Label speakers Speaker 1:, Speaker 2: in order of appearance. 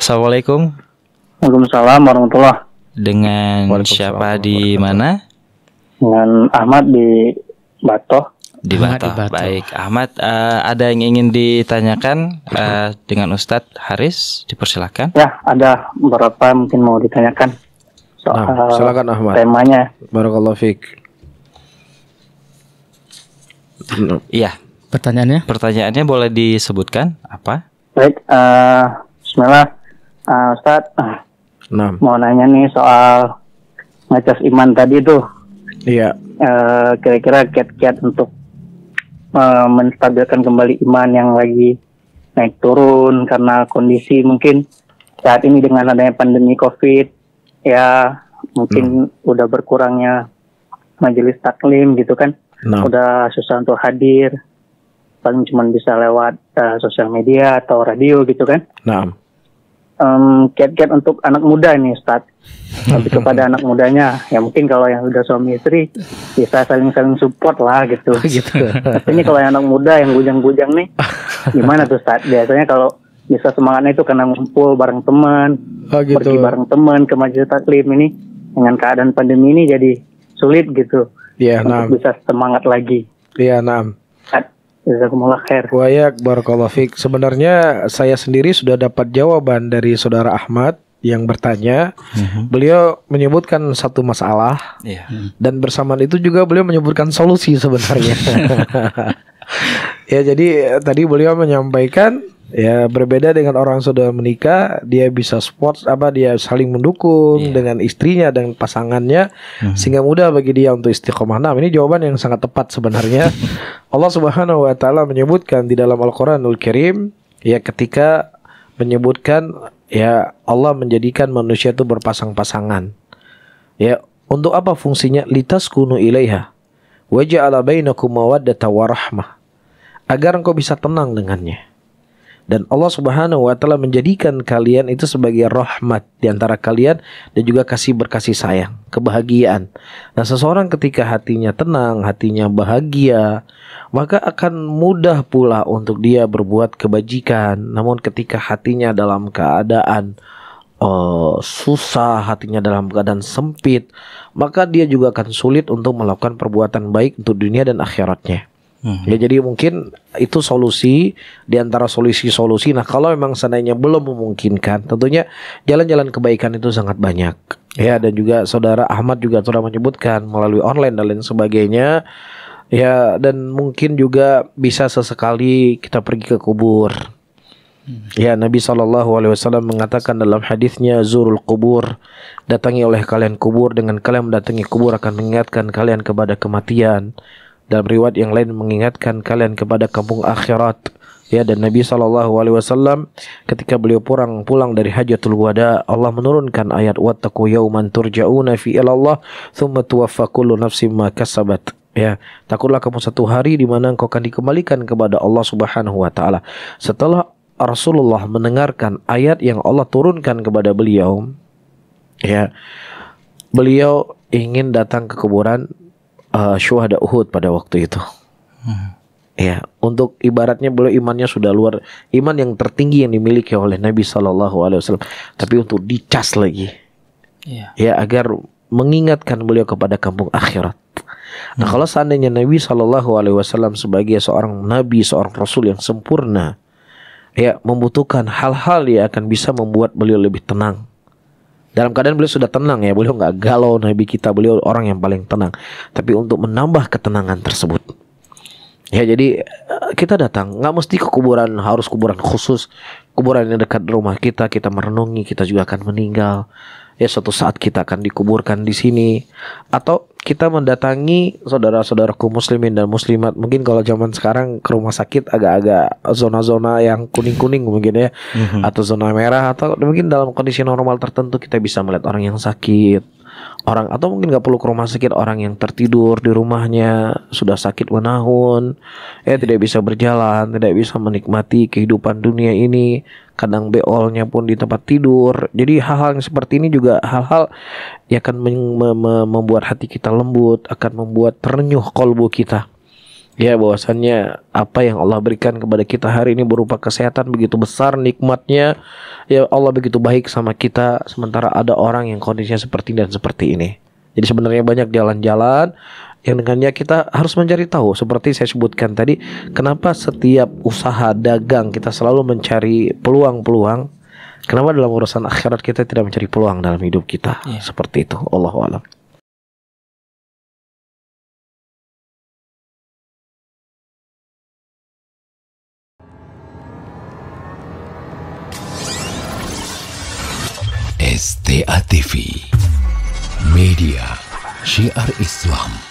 Speaker 1: Assalamualaikum. Waalaikumsalam warahmatullah. Dengan siapa di mana? Dengan Ahmad di Batoh. Di Batoh. Bato. Baik, Ahmad uh, ada yang ingin ditanyakan uh,
Speaker 2: dengan Ustadz Haris? Dipersilakan.
Speaker 1: Ya, ada beberapa mungkin mau ditanyakan
Speaker 2: soal nah, silakan Ahmad. temanya. Barakallahu fiik.
Speaker 1: Iya. Pertanyaannya? Pertanyaannya boleh disebutkan apa? Baik, uh, Bismillah. Uh, Ustaz, nah. mau nanya nih soal ngecas iman tadi tuh. Iya. Uh, kira-kira kiat-kiat untuk uh, menstabilkan kembali iman yang lagi naik turun karena kondisi mungkin saat ini dengan adanya pandemi COVID ya mungkin hmm. udah berkurangnya majelis taklim gitu kan. Nah. Udah susah untuk hadir paling cuma bisa lewat uh, sosial media atau radio gitu kan. Nah kiat kiat-kiat untuk anak muda nih Ustaz Tapi kepada anak mudanya ya mungkin kalau yang sudah suami istri bisa saling-saling support lah gitu, oh, gitu. tapi ini kalau yang anak muda yang bujang-bujang nih gimana tuh Ustaz biasanya kalau bisa semangatnya itu karena ngumpul bareng teman oh, gitu. pergi bareng teman ke majelis taklim ini dengan keadaan pandemi ini jadi sulit gitu ya, untuk nah. bisa semangat
Speaker 2: lagi Iya, nah Wayak barakallahu fiik. Sebenarnya saya sendiri sudah dapat jawaban dari saudara Ahmad yang bertanya. Mm-hmm. Beliau menyebutkan satu masalah yeah. dan bersamaan itu juga beliau menyebutkan solusi sebenarnya. ya jadi eh, tadi beliau menyampaikan Ya berbeda dengan orang sudah menikah, dia bisa sports apa dia saling mendukung yeah. dengan istrinya dan pasangannya mm-hmm. sehingga mudah bagi dia untuk istiqomah. Nah, ini jawaban yang sangat tepat sebenarnya. Allah Subhanahu wa taala menyebutkan di dalam Al-Qur'anul Kirim, ya ketika menyebutkan ya Allah menjadikan manusia itu berpasang-pasangan. Ya, untuk apa fungsinya litas kunu ilaiha wajah ja'ala bainakum mawaddata warahmah agar engkau bisa tenang dengannya dan Allah Subhanahu wa taala menjadikan kalian itu sebagai rahmat di antara kalian dan juga kasih berkasih sayang, kebahagiaan. Nah, seseorang ketika hatinya tenang, hatinya bahagia, maka akan mudah pula untuk dia berbuat kebajikan. Namun ketika hatinya dalam keadaan uh, susah, hatinya dalam keadaan sempit, maka dia juga akan sulit untuk melakukan perbuatan baik untuk dunia dan akhiratnya. Hmm. Ya jadi mungkin itu solusi di antara solusi-solusi. Nah, kalau memang seandainya belum memungkinkan, tentunya jalan-jalan kebaikan itu sangat banyak. Ya, dan juga saudara Ahmad juga sudah menyebutkan melalui online dan lain sebagainya. Ya, dan mungkin juga bisa sesekali kita pergi ke kubur. Mhm. Ya Nabi Shallallahu Alaihi Wasallam mengatakan dalam hadisnya zurul kubur datangi oleh kalian kubur dengan kalian mendatangi kubur akan mengingatkan kalian kepada kematian dalam riwayat yang lain mengingatkan kalian kepada kampung akhirat. Ya dan Nabi Shallallahu Alaihi Wasallam ketika beliau pulang pulang dari hajatul wada Allah menurunkan ayat wattaqu yauman turja'una fi ilallah thumma tuwaffa kullu nafsin ma kasabat ya takutlah kamu satu hari di mana engkau akan dikembalikan kepada Allah Subhanahu wa taala setelah Rasulullah mendengarkan ayat yang Allah turunkan kepada beliau ya beliau ingin datang ke kuburan uh, syuhada Uhud pada waktu itu. Hmm. Ya, untuk ibaratnya beliau imannya sudah luar iman yang tertinggi yang dimiliki oleh Nabi Shallallahu Alaihi Wasallam. Tapi untuk dicas lagi, yeah. ya agar mengingatkan beliau kepada kampung akhirat. Nah hmm. kalau seandainya Nabi Shallallahu Alaihi Wasallam sebagai seorang Nabi, seorang Rasul yang sempurna, ya membutuhkan hal-hal yang akan bisa membuat beliau lebih tenang dalam keadaan beliau sudah tenang ya, beliau nggak galau Nabi kita, beliau orang yang paling tenang. Tapi untuk menambah ketenangan tersebut, ya jadi eh, kita datang nggak mesti ke kuburan harus kuburan khusus, kuburan yang dekat rumah kita kita merenungi kita juga akan meninggal. Ya suatu saat kita akan dikuburkan di sini atau kita mendatangi saudara-saudaraku muslimin dan muslimat. Mungkin kalau zaman sekarang ke rumah sakit agak-agak zona-zona yang kuning-kuning mungkin ya mhm. atau zona merah atau mungkin dalam kondisi normal tertentu kita bisa melihat orang yang sakit. Orang atau mungkin nggak perlu ke rumah sakit orang yang tertidur di rumahnya sudah sakit menahun, eh ya, tidak bisa berjalan, tidak bisa menikmati kehidupan dunia ini kadang beolnya pun di tempat tidur. Jadi hal-hal yang seperti ini juga hal-hal yang akan mem- mem- membuat hati kita lembut, akan membuat ternyuh kolbu kita. Ya bahwasannya apa yang Allah berikan kepada kita hari ini berupa kesehatan begitu besar nikmatnya Ya Allah begitu baik sama kita Sementara ada orang yang kondisinya seperti dan seperti ini Jadi sebenarnya banyak jalan-jalan yang dengannya kita harus mencari tahu seperti saya sebutkan tadi kenapa setiap usaha dagang kita selalu mencari peluang-peluang kenapa dalam urusan akhirat kita tidak mencari peluang dalam hidup kita yeah. seperti itu Allah alam STA TV Media Syiar Islam